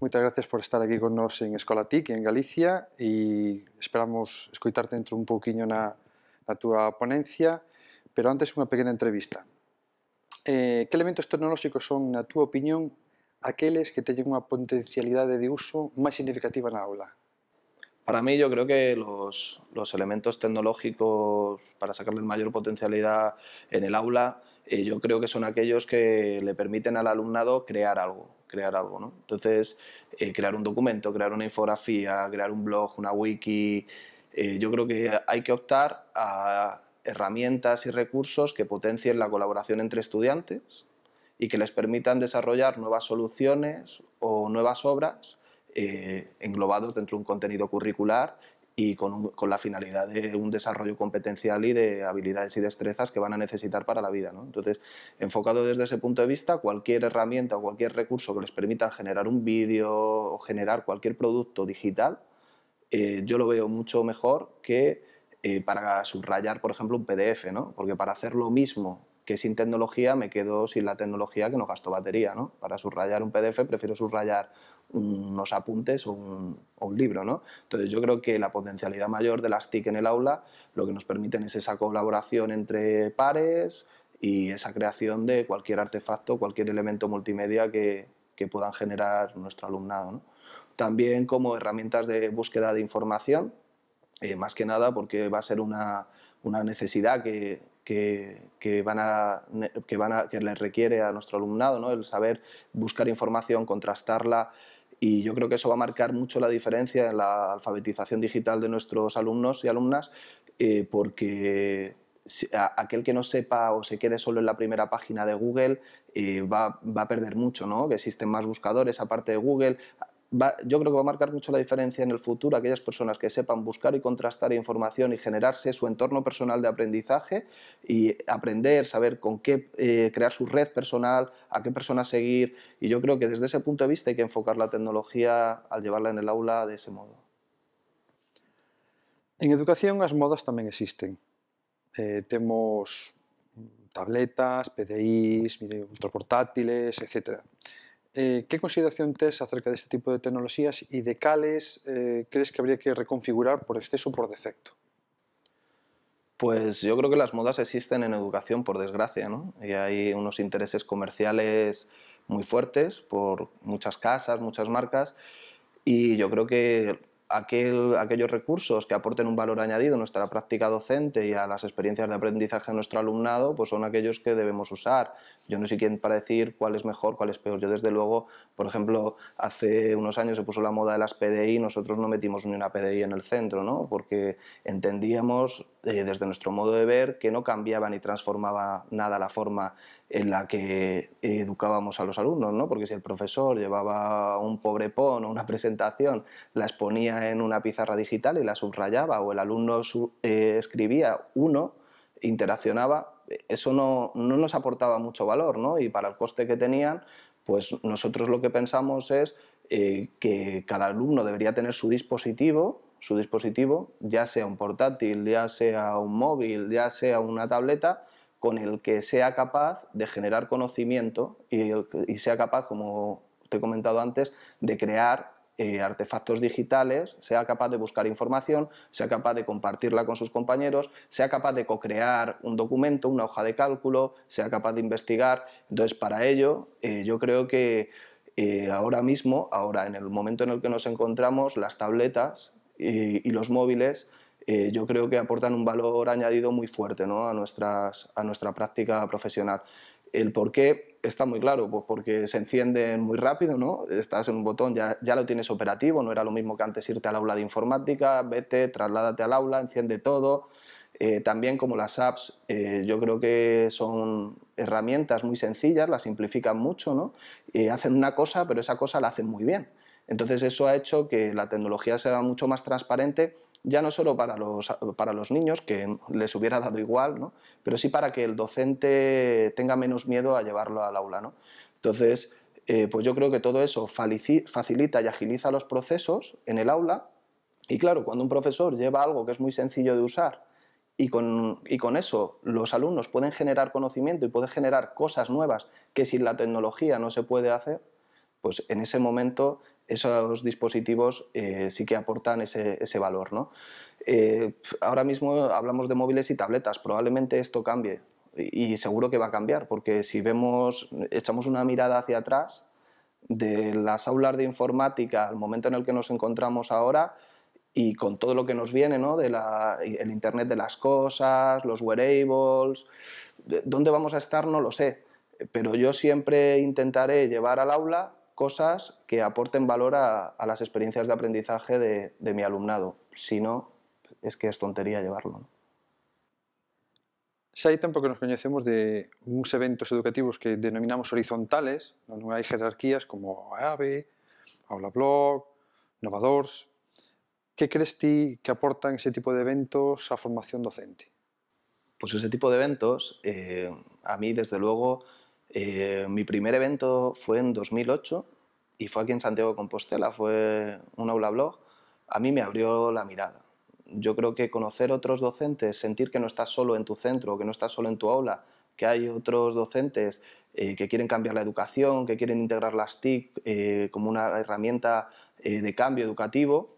Muchas gracias por estar aquí con nosotros en Escolatic en Galicia y esperamos escucharte dentro un poquito en tu ponencia, pero antes una pequeña entrevista. Eh, ¿Qué elementos tecnológicos son, a tu opinión, aquellos que tienen una potencialidad de uso más significativa la aula? Para mí yo creo que los, los, elementos tecnológicos para sacarle mayor potencialidad en el aula, eh, yo creo que son aquellos que le permiten al alumnado crear algo crear algo, ¿no? Entonces, eh, crear un documento, crear una infografía, crear un blog, una wiki, eh, yo creo que hay que optar a herramientas y recursos que potencien la colaboración entre estudiantes y que les permitan desarrollar nuevas soluciones o nuevas obras eh, englobados dentro de un contenido curricular y con, la finalidad de un desarrollo competencial y de habilidades y destrezas que van a necesitar para la vida. Entonces, enfocado desde ese punto de vista, cualquier herramienta o cualquier recurso que les permita generar un vídeo o generar cualquier producto digital, eh, yo lo veo mucho mejor que eh, para subrayar, por ejemplo, un PDF, ¿no? porque para hacer lo mismo que sin tecnología me quedo sin la tecnología que no gastó batería, Para subrayar un PDF prefiero subrayar unos apuntes o un, libro, Entonces yo creo que la potencialidad mayor de las TIC en el aula lo que nos permiten es esa colaboración entre pares y esa creación de cualquier artefacto, cualquier elemento multimedia que, puedan generar nuestro alumnado, También como herramientas de búsqueda de información, eh, más que nada porque va a ser una necesidad que que, van a, que, van a, que les requiere a nuestro alumnado, ¿no? el saber buscar información, contrastarla y yo creo que eso va a marcar mucho la diferencia en la alfabetización digital de nuestros alumnos y alumnas eh, porque aquel que no sepa o se quede solo en la primera página de Google eh, va, va, a perder mucho, ¿no? que existen más buscadores aparte de Google, yo creo que va a marcar mucho la diferencia en el futuro aquellas personas que sepan buscar y contrastar información y generarse su entorno personal de aprendizaje y aprender, saber con qué eh, crear su red personal, a qué persona seguir. Y yo creo que desde ese punto de vista hay que enfocar la tecnología al llevarla en el aula de ese modo. En educación las modas también existen. Eh, tenemos tabletas, PDIs, ultraportátiles, etc. Eh, ¿Qué consideración tienes acerca de este tipo de tecnologías y de cales eh, crees que habría que reconfigurar por exceso o por defecto? Pues yo creo que las modas existen en educación, por desgracia, ¿no? Y hay unos intereses comerciales muy fuertes por muchas casas, muchas marcas, y yo creo que aquel, aquellos recursos que aporten un valor añadido a nuestra práctica docente y a las experiencias de aprendizaje de nuestro alumnado, pues son aquellos que debemos usar. Yo no sé quién para decir cuál es mejor, cuál es peor. Yo desde luego, por ejemplo, hace unos años se puso la moda de las PDI, nosotros no metimos ni una PDI en el centro, ¿no? Porque entendíamos eh, desde nuestro modo de ver, que no cambiaba ni transformaba nada la forma en la que eh, educábamos a los alumnos, ¿no? porque si el profesor llevaba un pobre pon o una presentación, la exponía en una pizarra digital y la subrayaba, o el alumno eh, escribía uno, interaccionaba, eso no, no, nos aportaba mucho valor, ¿no? y para el coste que tenían, pues nosotros lo que pensamos es que cada alumno debería tener su dispositivo su dispositivo, ya sea un portátil, ya sea un móvil, ya sea una tableta, con el que sea capaz de generar conocimiento y, sea capaz, como te he comentado antes, de crear eh, artefactos digitales, sea capaz de buscar información, sea capaz de compartirla con sus compañeros, sea capaz de co-crear un documento, una hoja de cálculo, sea capaz de investigar. Entonces, para ello, eh, yo creo que eh, ahora mismo, ahora en el momento en el que nos encontramos, las tabletas y, los móviles, eh, yo creo que aportan un valor añadido muy fuerte ¿no? a, nuestras, a nuestra práctica profesional. El por qué está muy claro, pues porque se encienden muy rápido, ¿no? estás en un botón, ya, ya lo tienes operativo, no era lo mismo que antes irte al aula de informática, vete, trasládate al aula, enciende todo. Eh, también como las apps, eh, yo creo que son herramientas muy sencillas, las simplifican mucho, ¿no? hacen una cosa, pero esa cosa la hacen muy bien. Entonces eso ha hecho que la tecnología sea mucho más transparente, ya no solo para los, niños, que les hubiera dado igual, pero sí para que el docente tenga menos miedo a llevarlo al aula. Entonces, eh, pues yo creo que todo eso facilita y agiliza los procesos en el aula y claro, cuando un profesor lleva algo que es muy sencillo de usar y con, y con, eso los alumnos pueden generar conocimiento y pueden generar cosas nuevas que sin la tecnología no se puede hacer, pues en ese momento esos dispositivos eh, sí que aportan ese, valor. ¿no? Eh, ahora mismo hablamos de móviles y tabletas, probablemente esto cambie y seguro que va a cambiar, porque si vemos, echamos una mirada hacia atrás de las aulas de informática al momento en el que nos encontramos ahora, y con todo lo que nos viene, ¿no? De el Internet de las cosas, los wearables, ¿dónde vamos a estar? No lo sé, pero yo siempre intentaré llevar al aula cosas que aporten valor a, las experiencias de aprendizaje de, mi alumnado. Si no, es que es tontería llevarlo. Si hay tiempo que nos conocemos de unos eventos educativos que denominamos horizontales, no hay jerarquías como Aave, AVE, Aula Blog, Novadors. Que crees que aportan ese tipo de eventos a formación docente? pues ese tipo de eventos, eh, a mí, desde luego, eh, mi primer evento fue en 2008 y fue aquí en Santiago de Compostela, fue un aula blog. A mí me abrió la mirada. Yo creo que conocer otros docentes, sentir que no estás solo en tu centro, que no estás solo en tu aula, que hay otros docentes eh, que quieren cambiar la educación, que quieren integrar las TIC eh, como una herramienta de cambio educativo,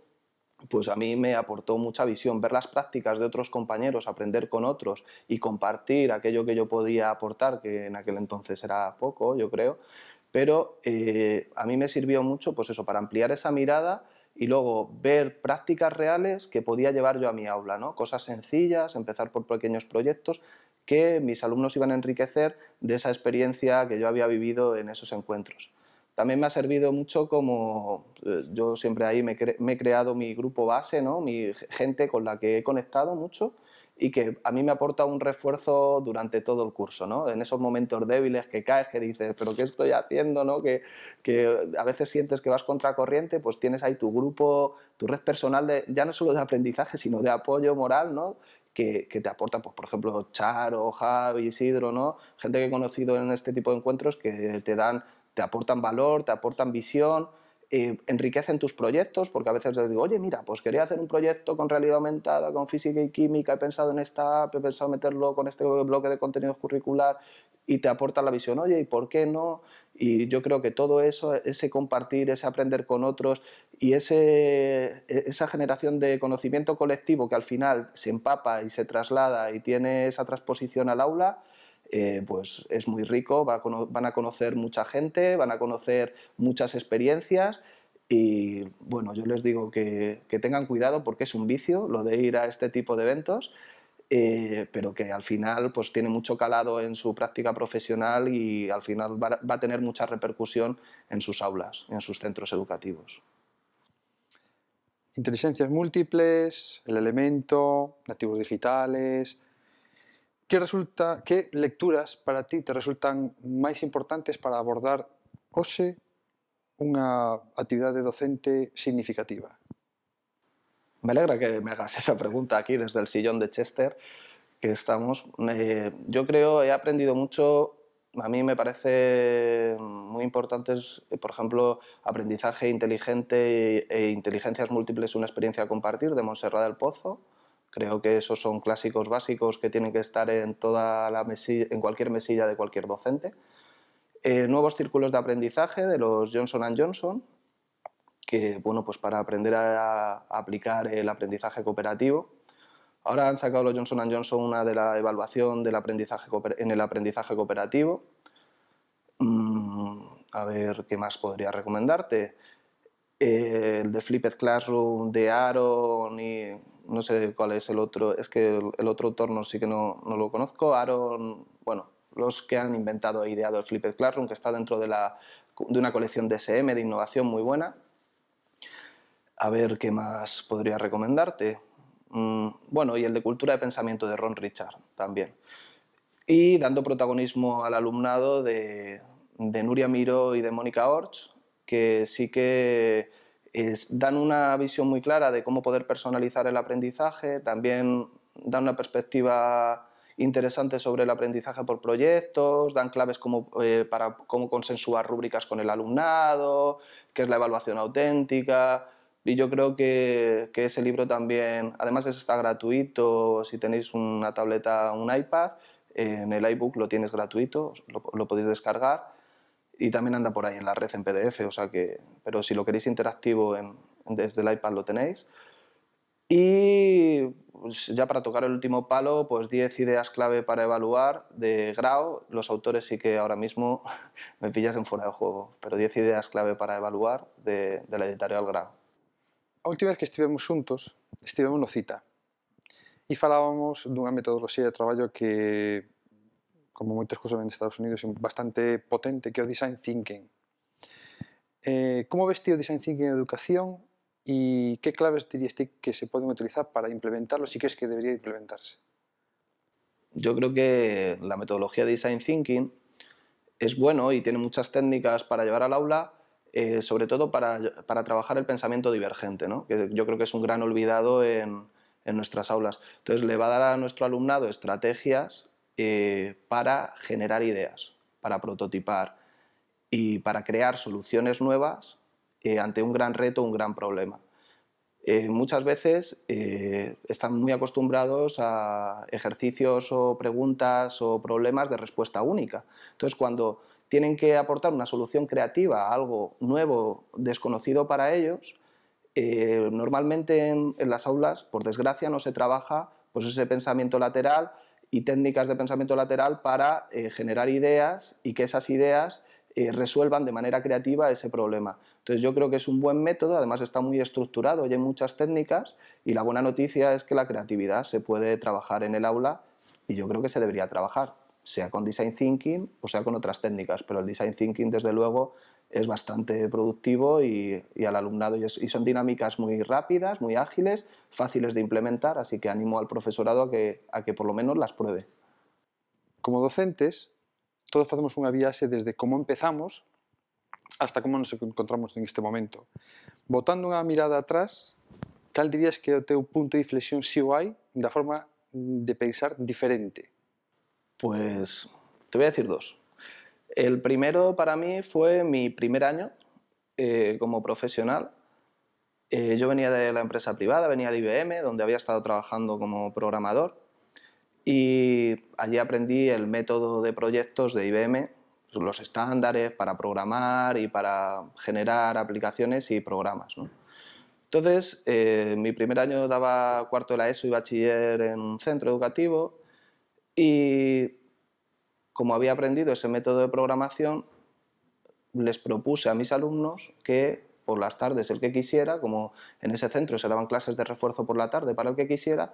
pues a mí me aportó mucha visión, ver las prácticas de otros compañeros, aprender con otros y compartir aquello que yo podía aportar, que en aquel entonces era poco, yo creo, pero eh, a mí me sirvió mucho, pues eso, para ampliar esa mirada y luego ver prácticas reales que podía llevar yo a mi aula, ¿no? Cosas sencillas, empezar por pequeños proyectos que mis alumnos iban a enriquecer de esa experiencia que yo había vivido en esos encuentros. También me ha servido mucho como eh, yo siempre ahí me, he creado mi grupo base, ¿no? mi gente con la que he conectado mucho y que a mí me aporta un refuerzo durante todo el curso, ¿no? En esos momentos débiles que caes, que dices, pero ¿qué estoy haciendo? ¿no? Que, que a veces sientes que vas contracorriente, pues tienes ahí tu grupo, tu red personal, de, ya no solo de aprendizaje, sino de apoyo moral, ¿no? Que, que te aporta, pues, por ejemplo, Charo, Javi, Isidro, ¿no? Gente que he conocido en este tipo de encuentros que te dan te aportan valor, te aportan visión, eh, enriquecen tus proyectos, porque a veces les digo, oye, mira, pues quería hacer un proyecto con realidad aumentada, con física y química, he pensado en esta app, he pensado meterlo con este bloque de contenido curricular y te aporta la visión, oye, ¿y por qué no? Y yo creo que todo eso, ese compartir, ese aprender con otros y ese, e, esa generación de conocimiento colectivo que al final se empapa y se traslada y tiene esa transposición al aula, eh, pues es muy rico, van a conocer mucha gente, van a conocer muchas experiencias y bueno, yo les digo que, tengan cuidado porque es un vicio lo de ir a este tipo de eventos. Eh, pero que al final pues tiene mucho calado en su práctica profesional y al final va, va, a tener mucha repercusión en sus aulas, en sus centros educativos. Inteligencias múltiples, el elemento, nativos digitales, ¿Qué, resulta, lecturas para ti te resultan más importantes para abordar una actividad de docente significativa? Me alegra que me hagas esa pregunta aquí desde el sillón de Chester, que estamos. yo creo, he aprendido mucho, a mí me parece muy importante, por ejemplo, aprendizaje inteligente e, e inteligencias múltiples, una experiencia a compartir, de Monserrat del Pozo, Creo que esos son clásicos básicos que tienen que estar en, toda la en cualquier mesilla de cualquier docente. Eh, nuevos círculos de aprendizaje de los Johnson Johnson, que bueno, pues para aprender a, aplicar el aprendizaje cooperativo. Ahora han sacado los Johnson Johnson una de la evaluación del aprendizaje en el aprendizaje cooperativo. Mm, a ver, ¿qué más podría recomendarte? Eh, el de Flipped Classroom de Aaron y no sé cuál es el otro, es que el, otro torno sí que no, lo conozco, Aaron, bueno, los que han inventado e ideado el Flipped Classroom, que está dentro de, una colección de SM de innovación muy buena. A ver qué más podría recomendarte. Mm, bueno, y el de cultura de pensamiento de Ron Richard también. Y dando protagonismo al alumnado de, de Nuria Miro y de Mónica Orch, que sí que dan una visión muy clara de cómo poder personalizar el aprendizaje, también dan una perspectiva interesante sobre el aprendizaje por proyectos, dan claves eh, para cómo consensuar rúbricas con el alumnado, qué es la evaluación auténtica. Y yo creo que, ese libro también, además está gratuito, si tenéis una tableta, un iPad, en el iBook lo tienes gratuito, lo podéis descargar y también anda por ahí en la red en PDF, o sea que, pero si lo queréis interactivo desde el iPad lo tenéis. Y pues, ya para tocar el último palo, pues 10 ideas clave para evaluar de Grau. Los autores sí que ahora mismo me pillas en fuera de juego, pero 10 ideas clave para evaluar de, de la editorial Grau. La última vez que estuvimos juntos, estivemos una cita y falábamos de una metodología de trabajo que como muchos cursos en Estados Unidos, bastante potente, que es design thinking. Eh, ¿Cómo ves tío design thinking en educación y e qué claves dirías que se pueden utilizar para implementarlo si crees que debería implementarse? Yo creo que la metodología de design thinking es bueno y tiene muchas técnicas para llevar al aula, eh, sobre todo para, trabajar el pensamiento divergente, ¿no? que yo creo que es un gran olvidado en, en nuestras aulas. Entonces le va a dar a nuestro alumnado estrategias eh, para generar ideas, para prototipar y para crear soluciones nuevas eh, ante un gran reto, un gran problema. Eh, muchas veces están muy acostumbrados a ejercicios o preguntas o problemas de respuesta única. Entonces, cuando tienen que aportar una solución creativa a algo nuevo, desconocido para ellos, normalmente en, en, las aulas, por desgracia, no se trabaja pues, ese pensamiento lateral y técnicas de pensamiento lateral para eh, generar ideas y que esas ideas eh, resuelvan de manera creativa ese problema. Entonces yo creo que es un buen método, además está muy estructurado y hay muchas técnicas y la buena noticia es que la creatividad se puede trabajar en el aula y yo creo que se debería trabajar, sea con design thinking o sea con otras técnicas, pero el design thinking desde luego es bastante productivo y, al alumnado. Y, son dinámicas muy rápidas, muy ágiles, fáciles de implementar, así que animo al profesorado a que, por lo menos las pruebe. Como docentes, todos hacemos una viaje desde cómo empezamos hasta cómo nos encontramos en este momento. Botando una mirada atrás, tal dirías que te o punto de inflexión si hay una forma de pensar diferente? Pues te voy a decir dos. El primero para mí fue mi primer año eh, como profesional. Eh, yo venía de la empresa privada, venía de IBM, donde había estado trabajando como programador y allí aprendí el método de proyectos de IBM, los estándares para programar y para generar aplicaciones y programas. Entonces, eh, mi primer año daba cuarto de la ESO y bachiller en un centro educativo y como había aprendido ese método de programación, les propuse a mis alumnos que por las tardes el que quisiera, como en ese centro se daban clases de refuerzo por la tarde para el que quisiera,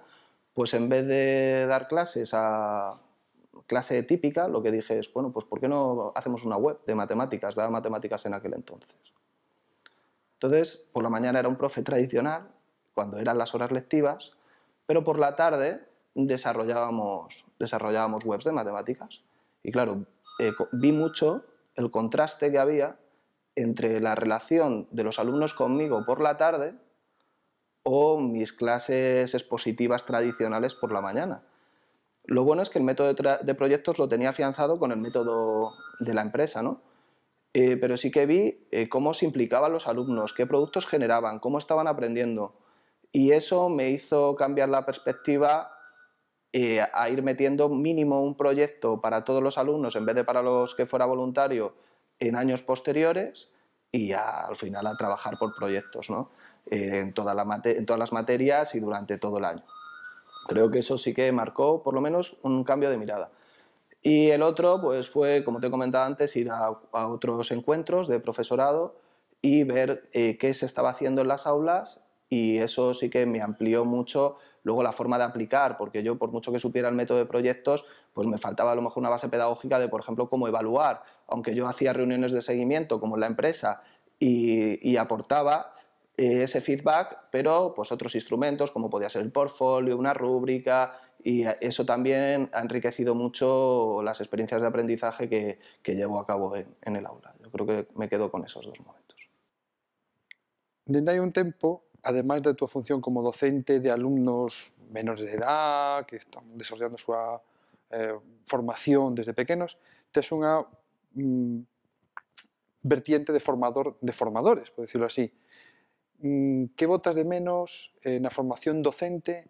pues en vez de dar clases a clase típica, lo que dije es, bueno, pues ¿por qué no hacemos una web de matemáticas? Daba matemáticas en aquel entonces. Entonces, por la mañana era un profe tradicional, cuando eran las horas lectivas, pero por la tarde desarrollábamos, desarrollábamos webs de matemáticas. Y claro, eh, vi mucho el contraste que había entre la relación de los alumnos conmigo por la tarde o mis clases expositivas tradicionales por la mañana. Lo bueno es que el método de, proyectos lo tenía afianzado con el método de la empresa, ¿no? Eh, pero sí que vi eh, cómo se implicaban los alumnos, qué productos generaban, cómo estaban aprendiendo. Y eso me hizo cambiar la perspectiva eh, a ir metiendo mínimo un proyecto para todos los alumnos en vez de para los que fuera voluntario en años posteriores y al final a trabajar por proyectos ¿no? Eh, en, todas las materias y durante todo el año. Creo que eso sí que marcó por lo menos un cambio de mirada. Y el otro pues fue, como te comentaba antes, ir a, otros encuentros de profesorado y ver eh, qué se estaba haciendo en las aulas y eso sí que me amplió mucho Luego la forma de aplicar, porque yo por mucho que supiera el método de proyectos, pues me faltaba a lo mejor una base pedagógica de, por ejemplo, cómo evaluar. Aunque yo hacía reuniones de seguimiento, como en la empresa, y, aportaba, eh, ese feedback, pero pues otros instrumentos como podía ser el portfolio, una rúbrica y eso también ha enriquecido mucho las experiencias de aprendizaje que, que llevo a cabo en, el aula. Yo creo que me quedo con esos dos momentos. desde hay un tiempo además de tu función como docente de alumnos menores de edad, que están desarrollando su eh, formación desde pequeños, es una mm, vertiente de, formador, de formadores, por decirlo así. Mm, ¿Qué votas de menos en la formación docente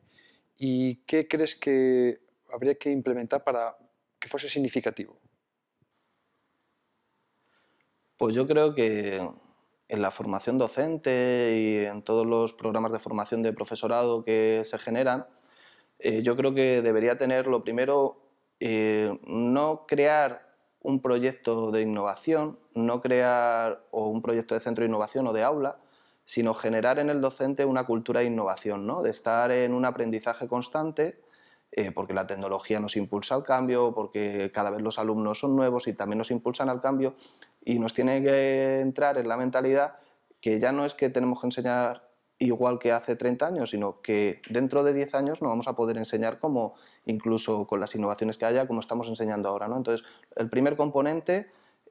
y qué crees que habría que implementar para que fuese significativo? Pues yo creo que en la formación docente y en todos los programas de formación de profesorado que se generan, eh, yo creo que debería tener lo primero, eh, no crear un proyecto de innovación, no crear un proyecto de centro de innovación o de aula, sino generar en el docente una cultura de innovación, ¿no? de estar en un aprendizaje constante eh, porque la tecnología nos impulsa al cambio, porque cada vez los alumnos son nuevos y también nos impulsan al cambio y nos tiene que entrar en la mentalidad que ya no es que tenemos que enseñar igual que hace 30 años, sino que dentro de 10 años no vamos a poder enseñar como incluso con las innovaciones que haya, como estamos enseñando ahora. ¿no? Entonces, el primer componente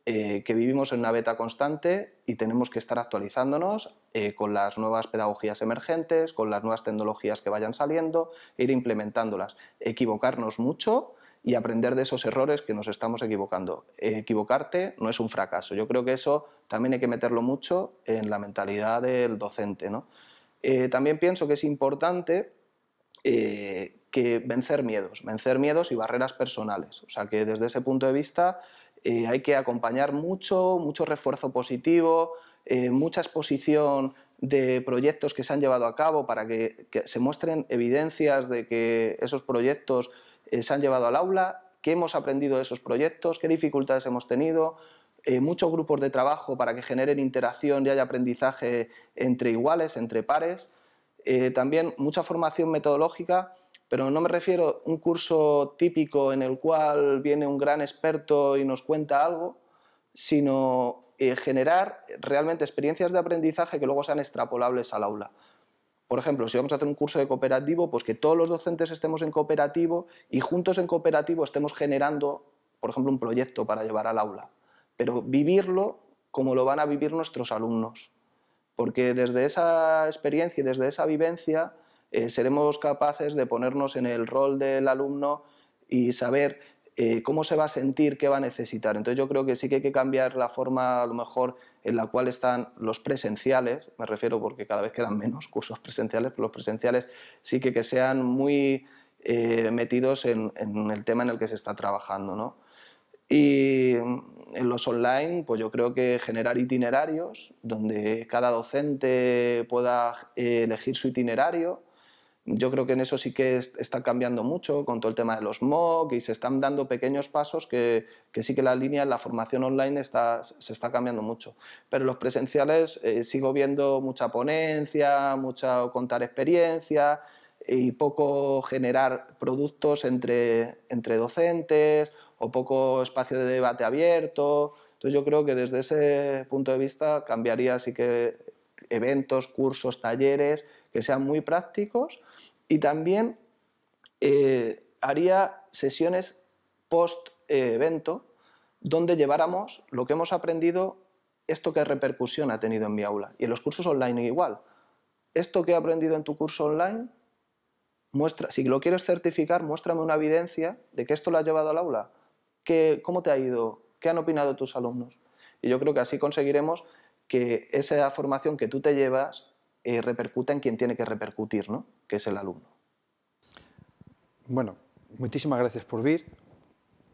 eh, que vivimos en una beta constante y tenemos que estar actualizándonos eh, con las nuevas pedagogías emergentes, con las nuevas tecnologías que vayan saliendo, e ir implementándolas, equivocarnos mucho y aprender de esos errores que nos estamos equivocando. equivocarte no es un fracaso. Yo creo que eso también hay que meterlo mucho en la mentalidad del docente. ¿no? Eh, también pienso que es importante que vencer miedos, vencer miedos y barreras personales. O sea que desde ese punto de vista eh, hay que acompañar mucho, mucho refuerzo positivo, eh, mucha exposición de proyectos que se han llevado a cabo para que, se muestren evidencias de que esos proyectos eh, se han llevado al aula, qué hemos aprendido de esos proyectos, qué dificultades hemos tenido, muchos grupos de trabajo para que generen interacción y haya aprendizaje entre iguales, entre pares. también mucha formación metodológica pero no me refiero a un curso típico en el cual viene un gran experto y nos cuenta algo, sino eh, generar realmente experiencias de aprendizaje que luego sean extrapolables al aula. Por ejemplo, si vamos a hacer un curso de cooperativo, pues que todos los docentes estemos en cooperativo y juntos en cooperativo estemos generando, por ejemplo, un proyecto para llevar al aula, pero vivirlo como lo van a vivir nuestros alumnos, porque desde esa experiencia y desde esa vivencia eh, seremos capaces de ponernos en el rol del alumno y saber eh, cómo se va a sentir, qué va a necesitar. Entonces yo creo que sí que hay que cambiar la forma a lo mejor en la cual están los presenciales, me refiero porque cada vez quedan menos cursos presenciales, pero los presenciales sí que, que sean muy eh, metidos en, el tema en el que se está trabajando. ¿no? Y en los online, pues yo creo que generar itinerarios donde cada docente pueda elegir su itinerario yo creo que en eso sí que está cambiando mucho con todo el tema de los MOOC y se están dando pequeños pasos que, que sí que la línea en la formación online está, se está cambiando mucho. Pero los presenciales eh, sigo viendo mucha ponencia, mucha contar experiencia y poco generar productos entre, entre docentes o poco espacio de debate abierto. Entonces yo creo que desde ese punto de vista cambiaría sí que eventos, cursos, talleres, que sean muy prácticos y también eh, haría sesiones post evento donde lleváramos lo que hemos aprendido, esto qué repercusión ha tenido en mi aula. Y en los cursos online igual. Esto que he aprendido en tu curso online, muestra, si lo quieres certificar, muéstrame una evidencia de que esto lo ha llevado al aula. ¿Cómo te ha ido? ¿Qué han opinado tus alumnos? Y yo creo que así conseguiremos que esa formación que tú te llevas eh, repercuta en quien tiene que repercutir, que es el alumno. Bueno, muchísimas gracias por vir,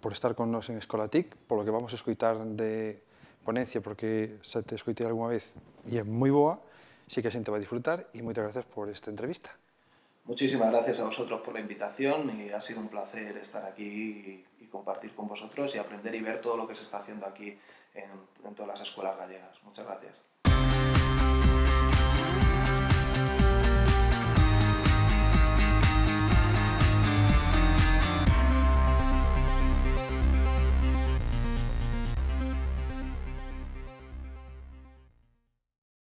por estar con nosotros en Escolatic, por lo que vamos a escuchar de ponencia, porque se te escuché alguna vez y es muy boa, sí que te va a disfrutar y muchas gracias por esta entrevista. Muchísimas gracias a vosotros por la invitación y ha sido un placer estar aquí y compartir con vosotros y aprender y ver todo lo que se está haciendo aquí en, todas las escuelas gallegas. Muchas gracias.